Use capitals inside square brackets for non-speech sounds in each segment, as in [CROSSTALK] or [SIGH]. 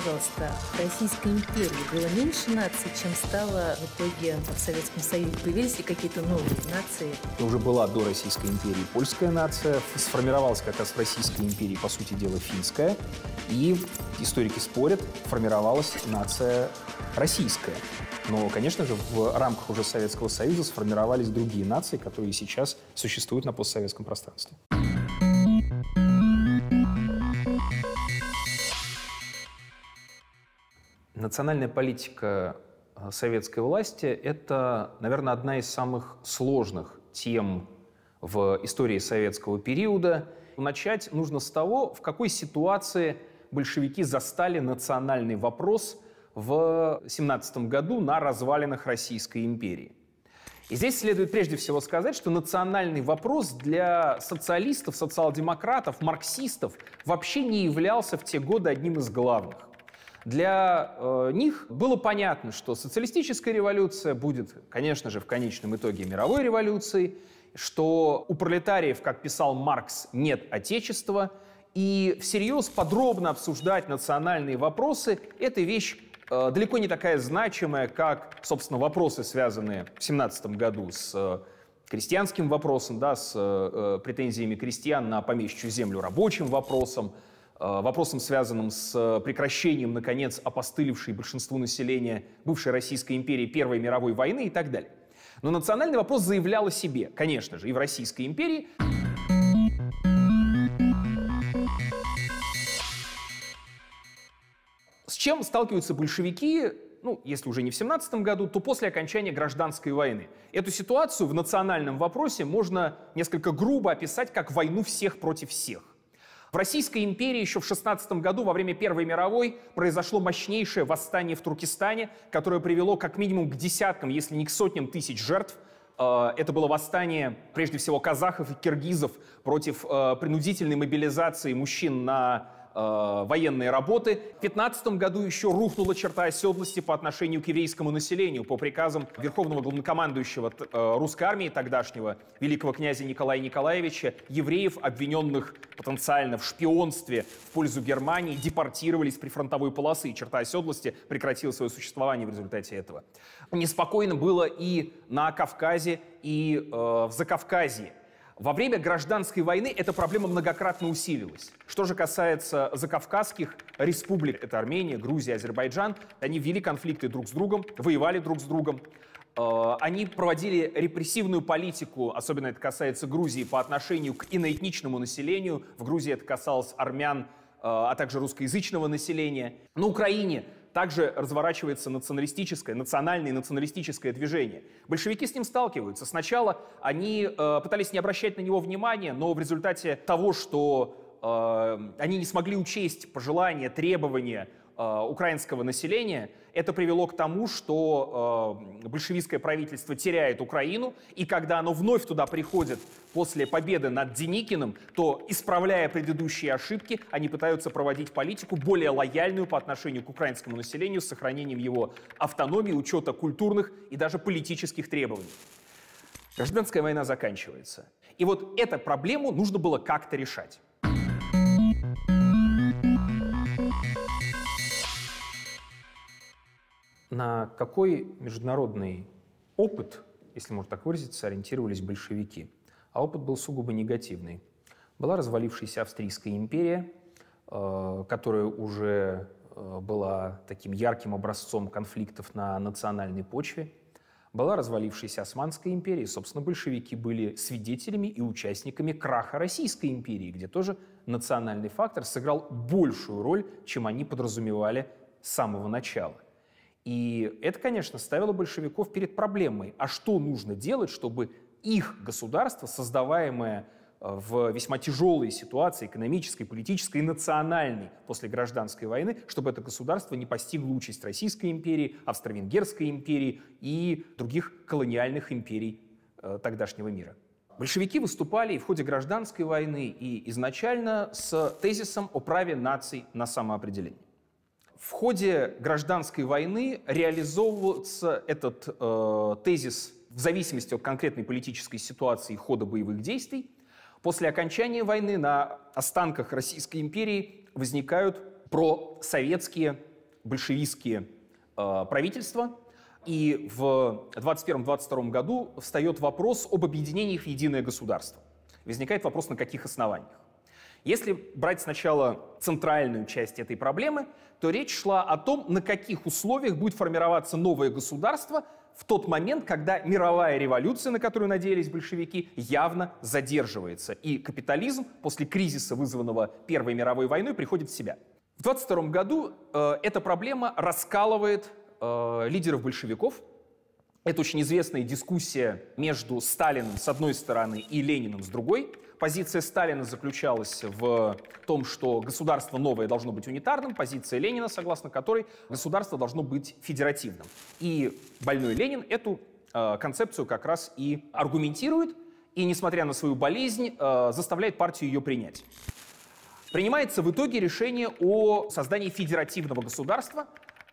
пожалуйста, Российской империи было меньше наций, чем стало в итоге в Советском Союзе? Появились ли какие-то новые нации? Уже была до Российской империи польская нация, сформировалась как раз в Российской империи, по сути дела, финская, и, историки спорят, формировалась нация российская. Но, конечно же, в рамках уже Советского Союза сформировались другие нации, которые сейчас существуют на постсоветском пространстве. национальная политика э, советской власти – это, наверное, одна из самых сложных тем в истории советского периода. Начать нужно с того, в какой ситуации большевики застали национальный вопрос в 17 году на развалинах Российской империи. И здесь следует прежде всего сказать, что национальный вопрос для социалистов, социал-демократов, марксистов вообще не являлся в те годы одним из главных. Для э, них было понятно, что социалистическая революция будет, конечно же, в конечном итоге мировой революцией, что у пролетариев, как писал Маркс, нет отечества, и всерьез подробно обсуждать национальные вопросы – это вещь э, далеко не такая значимая, как, собственно, вопросы, связанные в 17 году с э, крестьянским вопросом, да, с э, э претензиями крестьян на помещичью землю рабочим вопросом – Э, вопросом связанным с э, прекращением, наконец, опостылевшей большинству населения бывшей Российской империи Первой мировой войны и так далее. Но национальный вопрос заявлял о себе, конечно же, и в Российской империи. С чем сталкиваются большевики, ну, если уже не в 17 году, то после окончания гражданской войны. Эту ситуацию в национальном вопросе можно несколько грубо описать как войну всех против всех. В Российской империи еще в 16 году, во время Первой мировой, произошло мощнейшее восстание в Туркестане, которое привело как минимум к десяткам, если не к сотням тысяч жертв. Э, это было восстание, прежде всего, казахов и киргизов против э, принудительной мобилизации мужчин на э, военные работы. В 15 году еще рухнула черта оседлости по отношению к еврейскому населению по приказам верховного главнокомандующего э, русской армии тогдашнего, великого князя Николая Николаевича, евреев, обвиненных потенциально в шпионстве в пользу Германии, депортировались при фронтовой полосы, и черта оседлости прекратила свое существование в результате этого. Неспокойно было и на Кавказе, и э, в Закавказье. Во время гражданской войны эта проблема многократно усилилась. Что же касается закавказских республик, это Армения, Грузия, Азербайджан, они вели конфликты друг с другом, воевали друг с другом. Э, они проводили репрессивную политику, особенно это касается Грузии, по отношению к иноэтничному населению. В Грузии это касалось армян, э, а также русскоязычного населения. На Украине также разворачивается националистическое, национальное и националистическое движение. Большевики с ним сталкиваются. Сначала они э, пытались не обращать на него внимания, но в результате того, что э, они не смогли учесть пожелания, требования Э, украинского населения. Это привело к тому, что э, большевистское правительство теряет Украину, и когда оно вновь туда приходит после победы над Деникиным, то, исправляя предыдущие ошибки, они пытаются проводить политику более лояльную по отношению к украинскому населению с сохранением его автономии, учета культурных и даже политических требований. Гражданская война заканчивается. И вот эту проблему нужно было как-то решать. на какой международный опыт, если можно так выразиться, ориентировались большевики. А опыт был сугубо негативный. Была развалившаяся Австрийская империя, э, которая уже э, была таким ярким образцом конфликтов на национальной почве. Была развалившаяся Османская империя, собственно, большевики были свидетелями и участниками краха Российской империи, где тоже национальный фактор сыграл большую роль, чем они подразумевали с самого начала. И это, конечно, ставило большевиков перед проблемой. А что нужно делать, чтобы их государство, создаваемое э, в весьма тяжелой ситуации экономической, политической и национальной после гражданской войны, чтобы это государство не постигло участь Российской империи, Австро-Венгерской империи и других колониальных империй э, тогдашнего мира. Большевики выступали и в ходе гражданской войны, и изначально с тезисом о праве наций на самоопределение. В ходе гражданской войны реализовывается этот э, тезис в зависимости от конкретной политической ситуации и хода боевых действий. После окончания войны на останках Российской империи возникают просоветские большевистские э, правительства. И в 21-22 году встает вопрос об объединении в единое государство. Возникает вопрос, на каких основаниях. Если брать сначала центральную часть этой проблемы, то речь шла о том, на каких условиях будет формироваться новое государство в тот момент, когда мировая революция, на которую надеялись большевики, явно задерживается, и капитализм после кризиса, вызванного Первой мировой войной, приходит в себя. В 22 году э, эта проблема раскалывает э, лидеров большевиков. Это очень известная дискуссия между Сталиным с одной стороны и Лениным с другой – Позиция Сталина заключалась в том, что государство новое должно быть унитарным, позиция Ленина, согласно которой государство должно быть федеративным. И больной Ленин эту э, концепцию как раз и аргументирует, и, несмотря на свою болезнь, э, заставляет партию ее принять. Принимается в итоге решение о создании федеративного государства,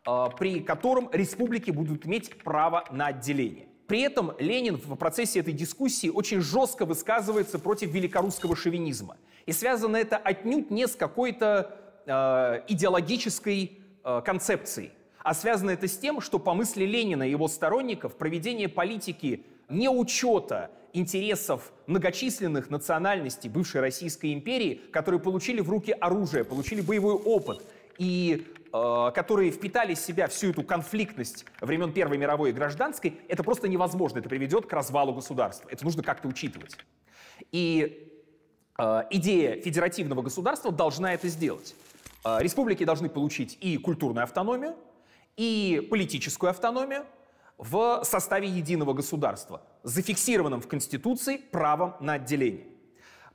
э, при котором республики будут иметь право на отделение. При этом Ленин в процессе этой дискуссии очень жестко высказывается против великорусского шовинизма. И связано это отнюдь не с какой-то э, идеологической э, концепцией, а связано это с тем, что по мысли Ленина и его сторонников проведение политики не учета интересов многочисленных национальностей бывшей Российской империи, которые получили в руки оружие, получили боевой опыт и Э, которые впитали в себя всю эту конфликтность времен Первой мировой и гражданской, это просто невозможно. Это приведет к развалу государства. Это нужно как-то учитывать. И э, идея федеративного государства должна это сделать. Э, республики должны получить и культурную автономию, и политическую автономию в составе единого государства, зафиксированным в Конституции правом на отделение.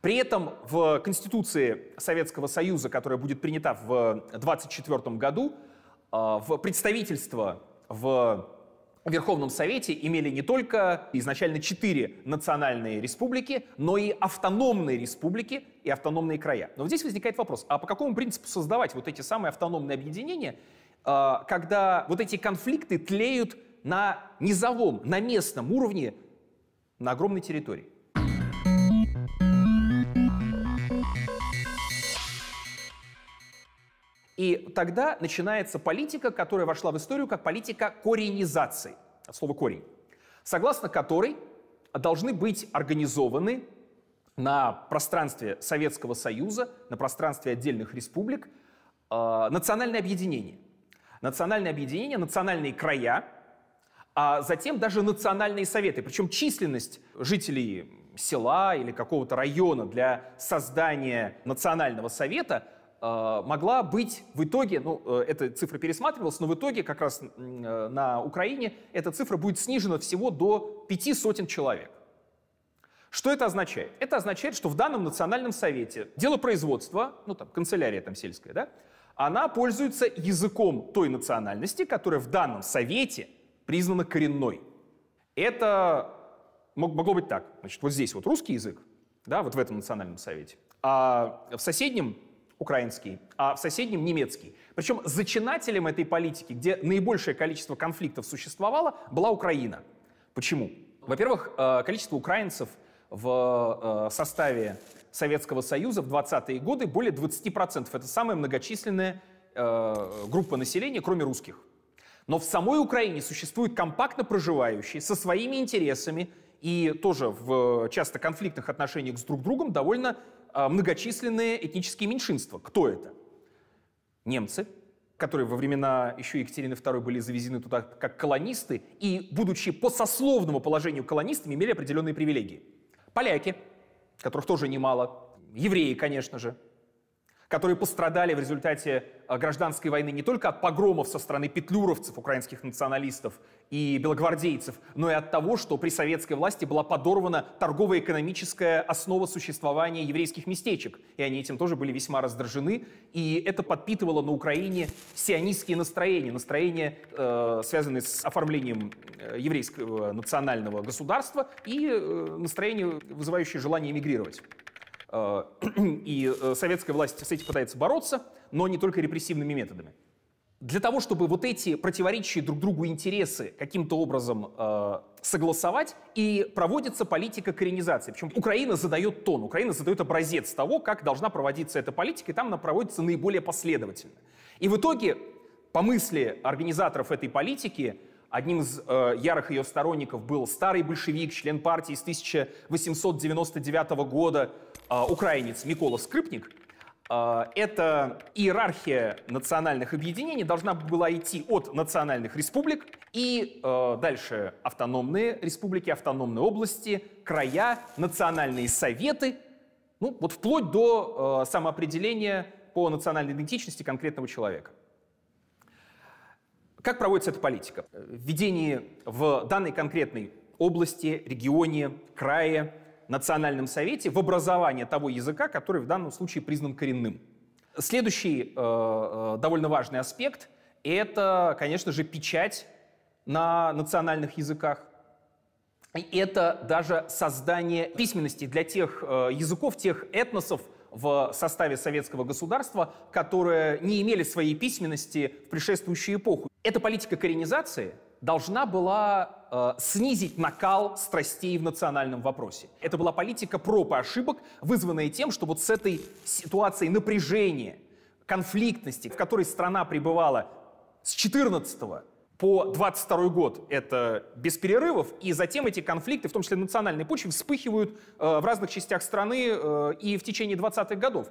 При этом в Конституции Советского Союза, которая будет принята в 1924 году, а, в представительство в Верховном Совете имели не только изначально четыре национальные республики, но и автономные республики и автономные края. Но вот здесь возникает вопрос, а по какому принципу создавать вот эти самые автономные объединения, а, когда вот эти конфликты тлеют на низовом, на местном уровне, на огромной территории? И тогда начинается политика, которая вошла в историю как политика коренизации, от слова корень, согласно которой должны быть организованы на пространстве Советского Союза, на пространстве отдельных республик э, национальное объединение. Национальное объединение, национальные края, а затем даже национальные советы. Причем численность жителей села или какого-то района для создания национального совета – Э, могла быть в итоге, ну, э, эта цифра пересматривалась, но в итоге как раз э, на Украине эта цифра будет снижена всего до пяти сотен человек. Что это означает? Это означает, что в данном национальном совете дело производства, ну там канцелярия там сельская, да, она пользуется языком той национальности, которая в данном совете признана коренной. Это могло быть так. Значит, вот здесь вот русский язык, да, вот в этом национальном совете. А в соседнем украинский, а в соседнем немецкий. Причем зачинателем этой политики, где наибольшее количество конфликтов существовало, была Украина. Почему? Во-первых, э, количество украинцев в э, составе Советского Союза в 20-е годы более 20%. Это самая многочисленная э, группа населения, кроме русских. Но в самой Украине существуют компактно проживающие со своими интересами и тоже в часто конфликтных отношениях с друг другом довольно а, многочисленные этнические меньшинства. Кто это? Немцы, которые во времена еще Екатерины II были завезены туда как колонисты и, будучи по сословному положению колонистами, имели определенные привилегии. Поляки, которых тоже немало, евреи, конечно же, которые пострадали в результате э, гражданской войны не только от погромов со стороны петлюровцев, украинских националистов и белогвардейцев, но и от того, что при советской власти была подорвана торгово-экономическая основа существования еврейских местечек. И они этим тоже были весьма раздражены. И это подпитывало на Украине сионистские настроения, настроения, э, связанные с оформлением э, еврейского национального государства и настроения, вызывающие желание эмигрировать. Э, [CLEARS THROAT] и э, советская власть с этим пытается бороться, но не только репрессивными методами. Для того, чтобы вот эти противоречия друг другу интересы каким-то образом э, согласовать, и проводится политика коренизации. Причем Украина задает тон, Украина задает образец того, как должна проводиться эта политика, и там она проводится наиболее последовательно. И в итоге, по мысли организаторов этой политики, Одним из э, ярых ее сторонников был старый большевик, член партии с 1899 года, а, украинец Микола Скрипник, а, эта иерархия национальных объединений должна была идти от национальных республик и а, дальше автономные республики, автономные области, края, национальные советы, ну вот вплоть до самоопределения по национальной идентичности конкретного человека. Как проводится эта политика? Введение в данной конкретной области, регионе, крае – национальном совете в образование того языка, который в данном случае признан коренным. Следующий э, э, довольно важный аспект – это, конечно же, печать на национальных языках. И это даже создание письменности для тех э, языков, тех этносов в составе советского государства, которые не имели своей письменности в предшествующую эпоху. Эта политика коренизации должна была Э, снизить накал страстей в национальном вопросе. Это была политика проб и ошибок, вызванная тем, что вот с этой ситуацией напряжения, конфликтности, в которой страна пребывала с 14 по 22 год это без перерывов, и затем эти конфликты, в том числе на национальной вспыхивают э, в разных частях страны э, и в течение 20-х годов.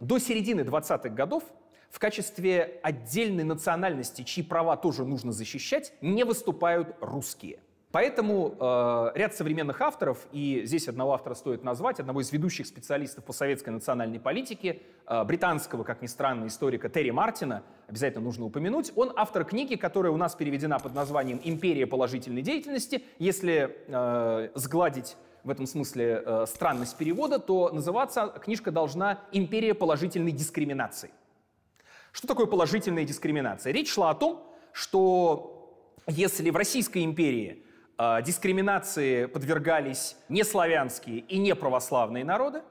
До середины 20-х годов в качестве отдельной национальности, чьи права тоже нужно защищать, не выступают русские. Поэтому э, ряд современных авторов, и здесь одного автора стоит назвать, одного из ведущих специалистов по советской национальной политике, э, британского, как ни странно, историка Терри Мартина, обязательно нужно упомянуть, он автор книги, которая у нас переведена под названием «Империя положительной деятельности». Если э, сгладить в этом смысле э, странность перевода, то называться книжка должна «Империя положительной дискриминации». Что такое положительная дискриминация? Речь шла о том, что если в Российской империи э, дискриминации подвергались не славянские и не православные народы,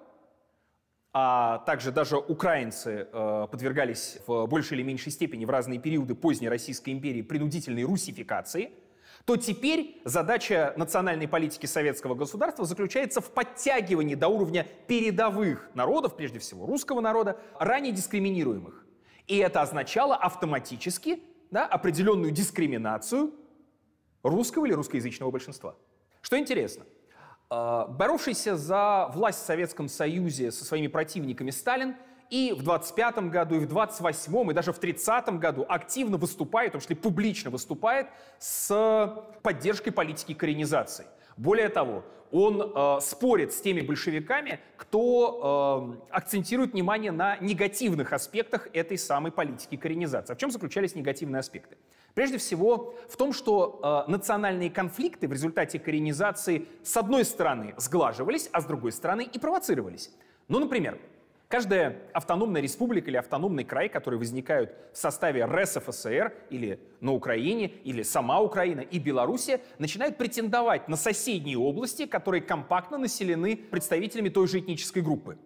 а также даже украинцы э, подвергались в большей или меньшей степени в разные периоды поздней Российской империи принудительной русификации, то теперь задача национальной политики советского государства заключается в подтягивании до уровня передовых народов, прежде всего русского народа, ранее дискриминируемых. И это означало автоматически да, определенную дискриминацию русского или русскоязычного большинства. Что интересно, а, боровшийся за власть в Советском Союзе со своими противниками Сталин и в 25 м году, и в 28 м и даже в 30 м году активно выступает, в том числе публично выступает, с поддержкой политики коренизации. Более того, он э, спорит с теми большевиками, кто э, акцентирует внимание на негативных аспектах этой самой политики коренизации. А в чем заключались негативные аспекты? Прежде всего в том, что э, национальные конфликты в результате коренизации с одной стороны сглаживались, а с другой стороны и провоцировались. Ну, например, Каждая автономная республика или автономный край, которые возникают в составе РСФСР или на Украине, или сама Украина и Белоруссия, начинают претендовать на соседние области, которые компактно населены представителями той же этнической группы.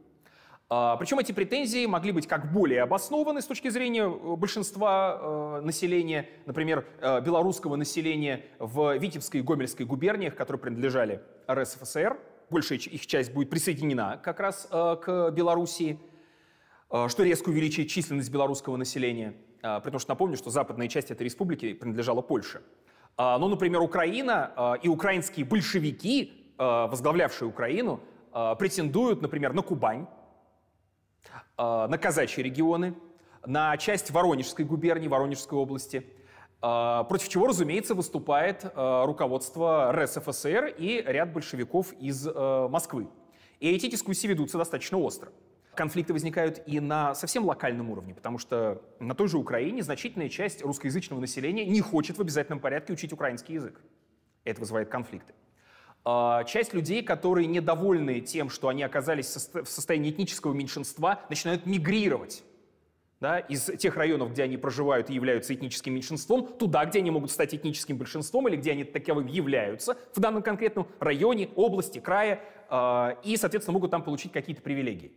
А, Причем эти претензии могли быть как более обоснованы с точки зрения э, большинства э, населения, например, э, белорусского населения в Витебской и Гомельской губерниях, которые принадлежали РСФСР, большая их часть будет присоединена как раз э, к Белоруссии, э, что резко увеличит численность белорусского населения. Э, потому что напомню, что западная часть этой республики принадлежала Польше. Но, ну, например, Украина и украинские большевики, возглавлявшие Украину, претендуют, например, на Кубань, на казачьи регионы, на часть Воронежской губернии, Воронежской области – а, против чего, разумеется, выступает а, руководство РСФСР и ряд большевиков из э, Москвы. И эти дискуссии ведутся достаточно остро. Конфликты возникают и на совсем локальном уровне, потому что на той же Украине значительная часть русскоязычного населения не хочет в обязательном порядке учить украинский язык. Это вызывает конфликты. А, часть людей, которые недовольны тем, что они оказались в состоянии этнического меньшинства, начинают мигрировать да, из тех районов, где они проживают и являются этническим меньшинством, туда, где они могут стать этническим большинством или где они таковым являются в данном конкретном районе, области, крае э, и, соответственно, могут там получить какие-то привилегии.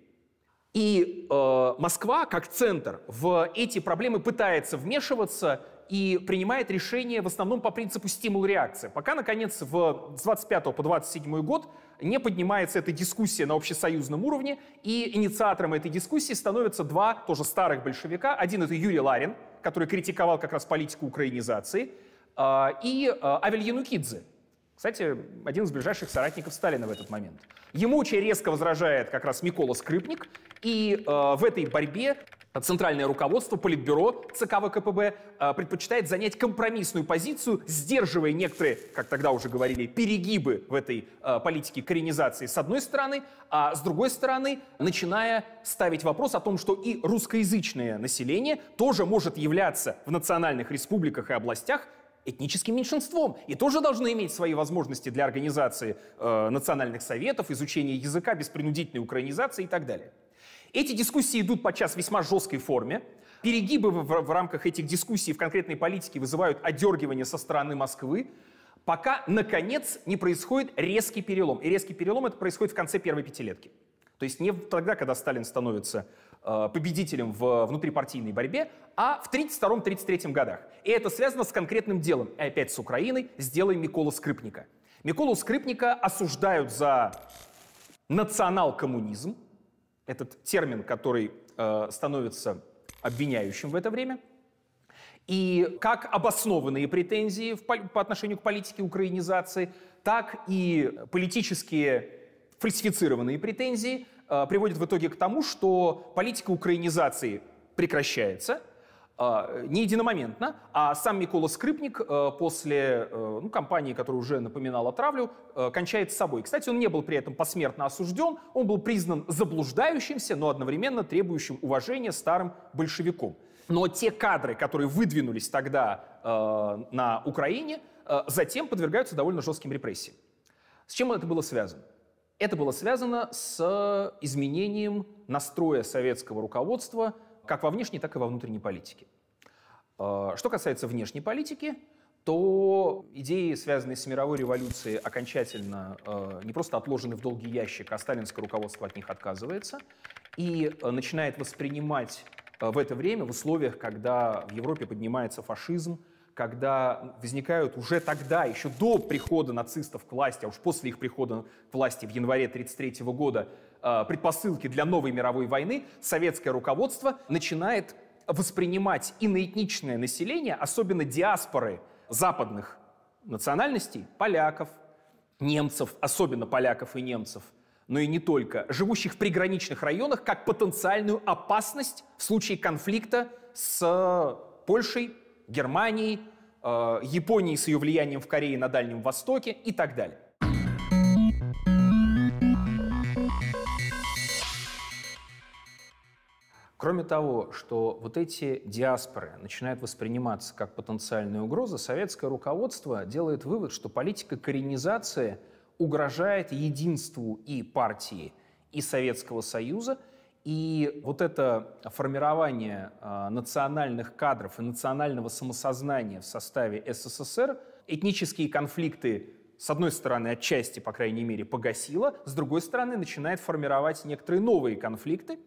И э, Москва, как центр, в эти проблемы пытается вмешиваться и принимает решения в основном по принципу стимул-реакция. Пока, наконец, в, 25 по 27 год не поднимается эта дискуссия на общесоюзном уровне, и инициатором этой дискуссии становятся два тоже старых большевика. Один это Юрий Ларин, который критиковал как раз политику украинизации, а, и а, Авель Янукидзе, кстати, один из ближайших соратников Сталина в этот момент. Ему очень резко возражает как раз Микола Скрипник, и э, в этой борьбе Центральное руководство Политбюро ЦК ВКПБ э, предпочитает занять компромиссную позицию, сдерживая некоторые, как тогда уже говорили, перегибы в этой э, политике коренизации с одной стороны, а с другой стороны, начиная ставить вопрос о том, что и русскоязычное население тоже может являться в национальных республиках и областях этническим меньшинством и тоже должны иметь свои возможности для организации э, национальных советов, изучения языка, без принудительной украинизации и так далее. Эти дискуссии идут подчас в весьма жесткой форме. Перегибы в, в, в рамках этих дискуссий в конкретной политике вызывают одергивание со стороны Москвы, пока, наконец, не происходит резкий перелом. И резкий перелом это происходит в конце первой пятилетки. То есть не тогда, когда Сталин становится э, победителем в внутрипартийной борьбе, а в 1932-1933 годах. И это связано с конкретным делом. И опять с Украиной, с делом Микола Скрипника. Миколу Скрипника осуждают за национал-коммунизм, этот термин, который э, становится обвиняющим в это время, и как обоснованные претензии в, по отношению к политике украинизации, так и политические фальсифицированные претензии э, приводят в итоге к тому, что политика украинизации прекращается – а, не единомоментно, а сам Микола Скрипник э, после э, ну, кампании, которая уже напоминала травлю, э, кончает с собой. Кстати, он не был при этом посмертно осужден, он был признан заблуждающимся, но одновременно требующим уважения старым большевиком. Но те кадры, которые выдвинулись тогда на Украине, затем подвергаются довольно жестким репрессиям. С чем это было связано? Это было связано с изменением настроя советского руководства – как во внешней, так и во внутренней политике. А, что касается внешней политики, то идеи, связанные с мировой революцией, окончательно а, не просто отложены в долгий ящик, а сталинское руководство от них отказывается и а, начинает воспринимать в это время, в условиях, когда в Европе поднимается фашизм, когда возникают уже тогда, еще до прихода нацистов к власти, а уж после их прихода к власти в январе 1933 года, Э, предпосылки для новой мировой войны, советское руководство начинает воспринимать иноэтничное население, особенно диаспоры западных национальностей, поляков, немцев, особенно поляков и немцев, но и не только, живущих в приграничных районах, как потенциальную опасность в случае конфликта с Польшей, Германией, э, Японией с ее влиянием в Корее на Дальнем Востоке и так далее. Кроме того, что вот эти диаспоры начинают восприниматься как потенциальная угроза, советское руководство делает вывод, что политика коренизации угрожает единству и партии, и Советского Союза, и вот это формирование э, национальных кадров и национального самосознания в составе СССР, этнические конфликты с одной стороны, отчасти, по крайней мере, погасило, с другой стороны, начинает формировать некоторые новые конфликты,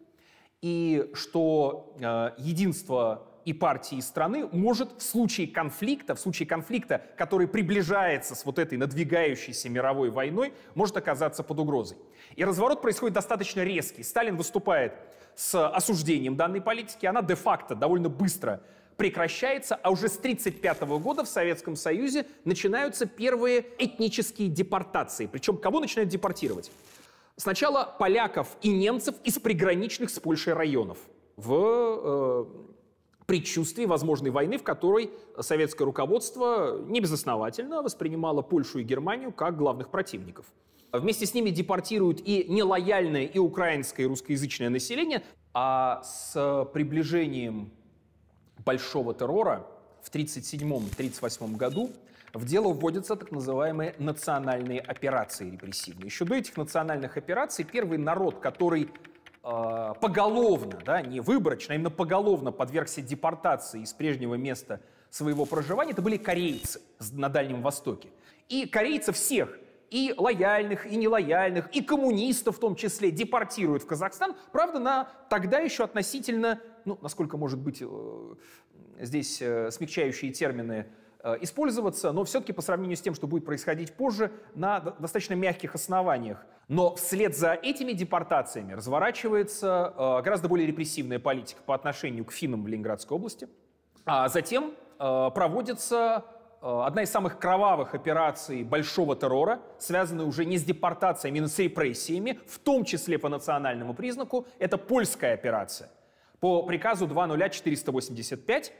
и что э, единство и партии, и страны может в случае конфликта, в случае конфликта, который приближается с вот этой надвигающейся мировой войной, может оказаться под угрозой. И разворот происходит достаточно резкий. Сталин выступает с осуждением данной политики, она де-факто довольно быстро прекращается, а уже с 1935 года в Советском Союзе начинаются первые этнические депортации. Причем кого начинают депортировать? Сначала поляков и немцев из приграничных с Польшей районов в э, предчувствии возможной войны, в которой советское руководство небезосновательно воспринимало Польшу и Германию как главных противников. Вместе с ними депортируют и нелояльное, и украинское, и русскоязычное население. А с приближением большого террора в 1937-1938 году в дело вводятся так называемые национальные операции репрессивные. Еще до этих национальных операций первый народ, который э, поголовно, да, не выборочно, а именно поголовно подвергся депортации из прежнего места своего проживания, это были корейцы на Дальнем Востоке. И корейцы всех, и лояльных, и нелояльных, и коммунистов в том числе депортируют в Казахстан, правда, на тогда еще относительно, ну, насколько может быть э, здесь э, смягчающие термины Э, использоваться, но все-таки по сравнению с тем, что будет происходить позже, на достаточно мягких основаниях. Но вслед за этими депортациями разворачивается э, гораздо более репрессивная политика по отношению к финнам в Ленинградской области. А затем э, проводится одна из самых кровавых операций большого террора, связанная уже не с депортациями, но с репрессиями, в том числе по национальному признаку, это польская операция. По приказу 20485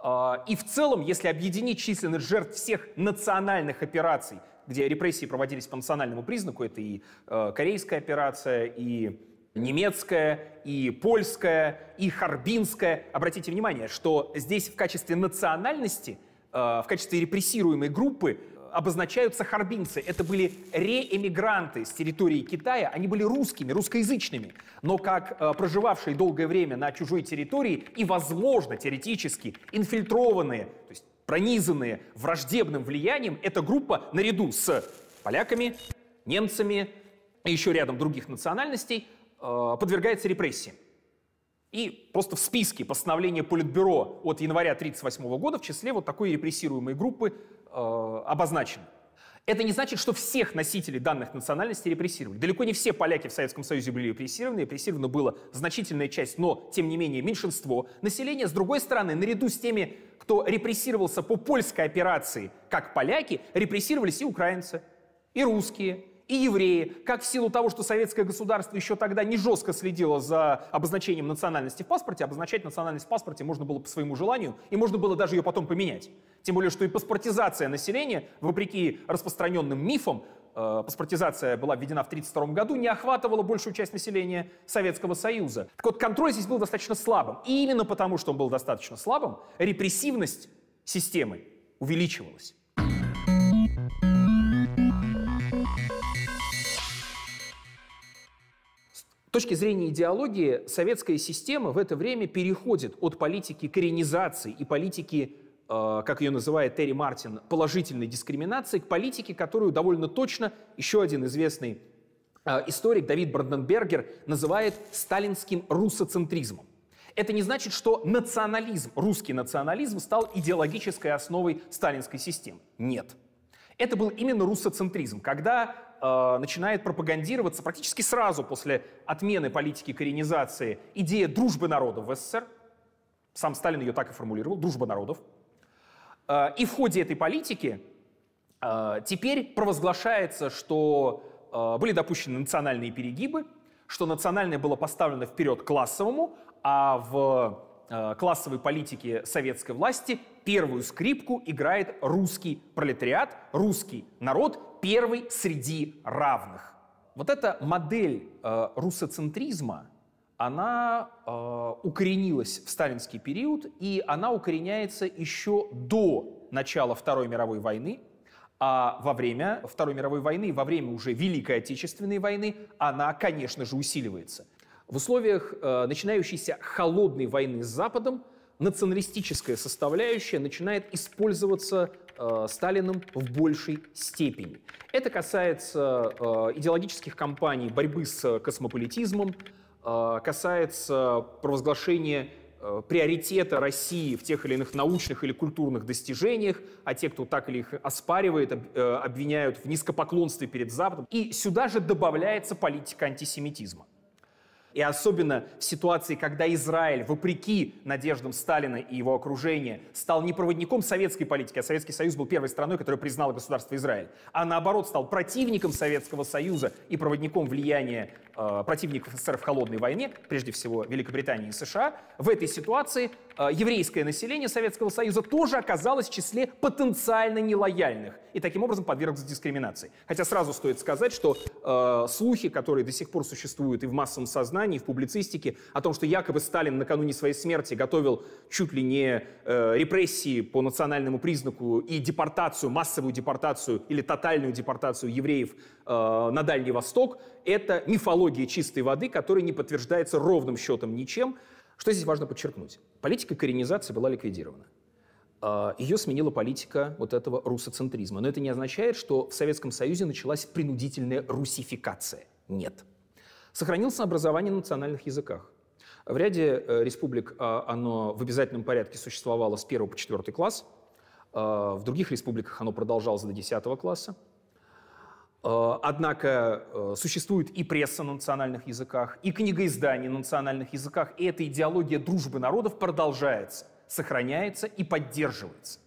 а, и в целом, если объединить численность жертв всех национальных операций, где репрессии проводились по национальному признаку, это и э, корейская операция, и немецкая, и польская, и харбинская. Обратите внимание, что здесь в качестве национальности, э, в качестве репрессируемой группы обозначаются харбинцы. Это были реэмигранты с территории Китая. Они были русскими, русскоязычными. Но как э, проживавшие долгое время на чужой территории и, возможно, теоретически инфильтрованные, то есть пронизанные враждебным влиянием, эта группа наряду с поляками, немцами и еще рядом других национальностей э, подвергается репрессии. И просто в списке постановления Политбюро от января 1938 года в числе вот такой репрессируемой группы Э, обозначен. Это не значит, что всех носителей данных национальностей репрессировали. Далеко не все поляки в Советском Союзе были репрессированы. Репрессирована была значительная часть, но, тем не менее, меньшинство населения. С другой стороны, наряду с теми, кто репрессировался по польской операции, как поляки, репрессировались и украинцы, и русские, и евреи, как в силу того, что советское государство еще тогда не жестко следило за обозначением национальности в паспорте, обозначать национальность в паспорте можно было по своему желанию, и можно было даже ее потом поменять. Тем более, что и паспортизация населения, вопреки распространенным мифам, э, паспортизация была введена в 1932 году, не охватывала большую часть населения Советского Союза. Так вот, контроль здесь был достаточно слабым. И именно потому, что он был достаточно слабым, репрессивность системы увеличивалась. точки зрения идеологии советская система в это время переходит от политики коренизации и политики, э, как ее называет Терри Мартин, положительной дискриминации к политике, которую довольно точно еще один известный э, историк Давид Бранденбергер называет сталинским русоцентризмом. Это не значит, что национализм, русский национализм стал идеологической основой сталинской системы. Нет. Это был именно русоцентризм, когда э, начинает пропагандироваться практически сразу после отмены политики коренизации идея дружбы народов в СССР. Сам Сталин ее так и формулировал, дружба народов. Э, и в ходе этой политики э, теперь провозглашается, что э, были допущены национальные перегибы, что национальное было поставлено вперед классовому, а в классовой политике советской власти первую скрипку играет русский пролетариат, русский народ, первый среди равных. Вот эта модель э, русоцентризма, она э, укоренилась в сталинский период, и она укореняется еще до начала Второй мировой войны, а во время Второй мировой войны, во время уже Великой Отечественной войны, она, конечно же, усиливается. В условиях э, начинающейся холодной войны с Западом националистическая составляющая начинает использоваться э, Сталиным в большей степени. Это касается э, идеологических кампаний борьбы с космополитизмом, э, касается провозглашения э, приоритета России в тех или иных научных или культурных достижениях, а те, кто так или их оспаривает, э, обвиняют в низкопоклонстве перед Западом. И сюда же добавляется политика антисемитизма. И особенно в ситуации, когда Израиль, вопреки надеждам Сталина и его окружения, стал не проводником советской политики, а Советский Союз был первой страной, которая признала государство Израиль, а наоборот стал противником Советского Союза и проводником влияния э, противников СССР в холодной войне, прежде всего Великобритании и США, в этой ситуации Э, еврейское население Советского Союза тоже оказалось в числе потенциально нелояльных и таким образом подверглось дискриминации. Хотя сразу стоит сказать, что э, слухи, которые до сих пор существуют и в массовом сознании, и в публицистике, о том, что якобы Сталин накануне своей смерти готовил чуть ли не э, репрессии по национальному признаку и депортацию, массовую депортацию или тотальную депортацию евреев э, на Дальний Восток, это мифология чистой воды, которая не подтверждается ровным счетом ничем. Что здесь важно подчеркнуть? Политика коренизации была ликвидирована. А, Ее сменила политика вот этого русоцентризма. Но это не означает, что в Советском Союзе началась принудительная русификация. Нет. сохранился образование на национальных языках. В ряде э, республик а, оно в обязательном порядке существовало с 1 по 4 класс. А, в других республиках оно продолжалось до 10 класса. Э, однако э, существует и пресса на национальных языках, и книгоиздание на национальных языках, и эта идеология дружбы народов продолжается, сохраняется и поддерживается.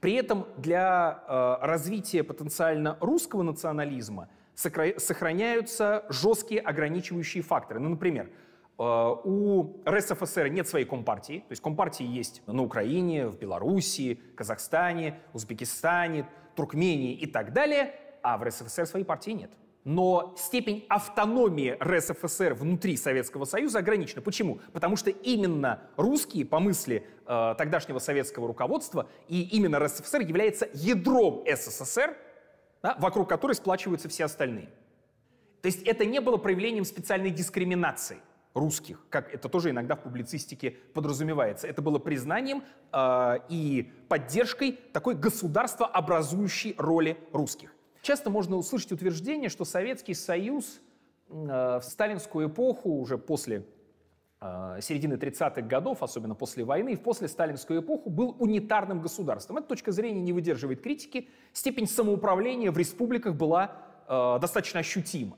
При этом для э, развития потенциально русского национализма сохраняются жесткие ограничивающие факторы. Ну, например, у РСФСР нет своей компартии, то есть компартии есть на Украине, в Белоруссии, Казахстане, Узбекистане, Туркмении и так далее, а в РСФСР своей партии нет. Но степень автономии РСФСР внутри Советского Союза ограничена. Почему? Потому что именно русские, по мысли э, тогдашнего советского руководства, и именно РСФСР является ядром СССР, да, вокруг которой сплачиваются все остальные. То есть это не было проявлением специальной дискриминации русских, как это тоже иногда в публицистике подразумевается. Это было признанием э, и поддержкой такой государствообразующей роли русских. Часто можно услышать утверждение, что Советский Союз э, в сталинскую эпоху, уже после э, середины 30-х годов, особенно после войны, и после послесталинскую эпоху был унитарным государством. Эта точка зрения не выдерживает критики. Степень самоуправления в республиках была э, достаточно ощутима.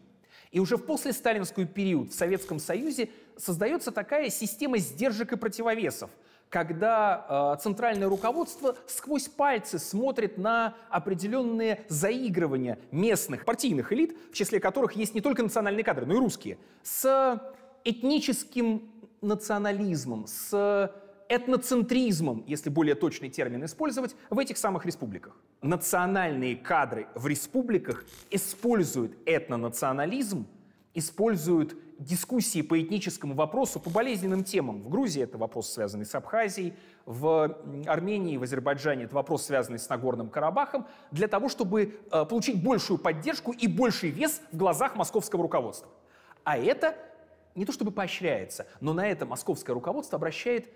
И уже в послесталинскую период в Советском Союзе создается такая система сдержек и противовесов – когда э, центральное руководство сквозь пальцы смотрит на определенные заигрывания местных партийных элит, в числе которых есть не только национальные кадры, но и русские, с этническим национализмом, с этноцентризмом, если более точный термин использовать, в этих самых республиках. Национальные кадры в республиках используют этнонационализм используют дискуссии по этническому вопросу, по болезненным темам. В Грузии это вопрос, связанный с Абхазией, в Армении, в Азербайджане это вопрос, связанный с Нагорным Карабахом, для того, чтобы э, получить большую поддержку и больший вес в глазах московского руководства. А это не то чтобы поощряется, но на это московское руководство обращает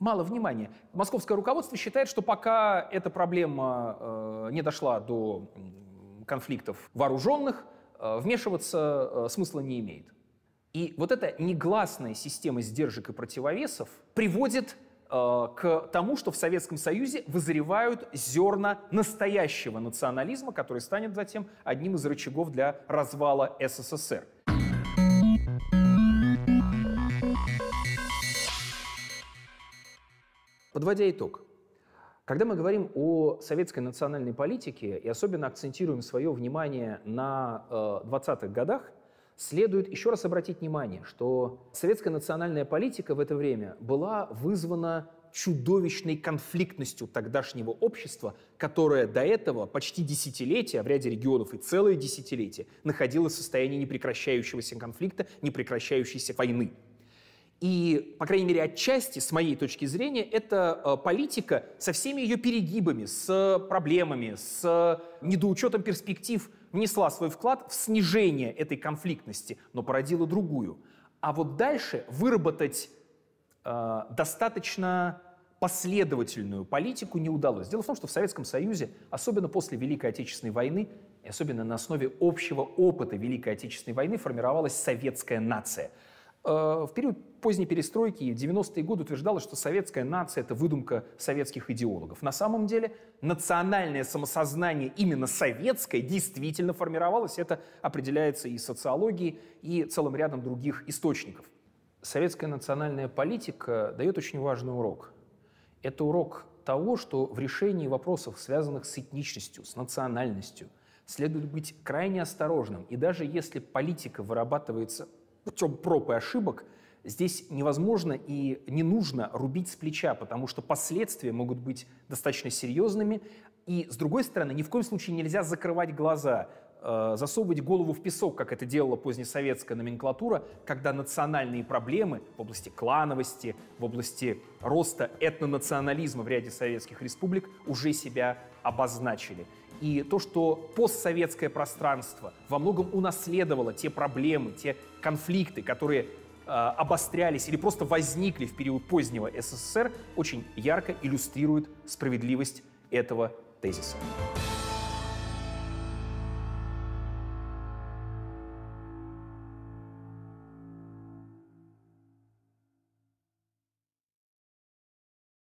мало внимания. Московское руководство считает, что пока эта проблема э, не дошла до конфликтов вооруженных, Э, вмешиваться э, смысла не имеет. И вот эта негласная система сдержек и противовесов приводит э, к тому, что в Советском Союзе вызревают зерна настоящего национализма, который станет затем одним из рычагов для развала СССР. Подводя итог, когда мы говорим о советской национальной политике и особенно акцентируем свое внимание на 20-х э, годах, следует еще раз обратить внимание, что советская национальная политика в это время была вызвана чудовищной конфликтностью тогдашнего общества, которое до этого почти десятилетия, в ряде регионов и целое десятилетие, находилось в состоянии непрекращающегося конфликта, непрекращающейся войны. И, по крайней мере, отчасти, с моей точки зрения, это э, политика со всеми ее перегибами, с проблемами, с недоучетом перспектив внесла свой вклад в снижение этой конфликтности, но породила другую. А вот дальше выработать э, достаточно последовательную политику не удалось. Дело в том, что в Советском Союзе, особенно после Великой Отечественной войны, и особенно на основе общего опыта Великой Отечественной войны, формировалась советская нация – Э, в период поздней перестройки, в 90-е годы утверждалось, что советская нация – это выдумка советских идеологов. На самом деле национальное самосознание именно советское действительно формировалось. Это определяется и социологией, и целым рядом других источников. Советская национальная политика дает очень важный урок. Это урок того, что в решении вопросов, связанных с этничностью, с национальностью, следует быть крайне осторожным. И даже если политика вырабатывается путем проб и ошибок, здесь невозможно и не нужно рубить с плеча, потому что последствия могут быть достаточно серьезными. И, с другой стороны, ни в коем случае нельзя закрывать глаза, э, засовывать голову в песок, как это делала позднесоветская номенклатура, когда национальные проблемы в области клановости, в области роста этнонационализма в ряде советских республик уже себя обозначили. И то, что постсоветское пространство во многом унаследовало те проблемы, те конфликты, которые э, обострялись или просто возникли в период позднего СССР, очень ярко иллюстрируют справедливость этого тезиса.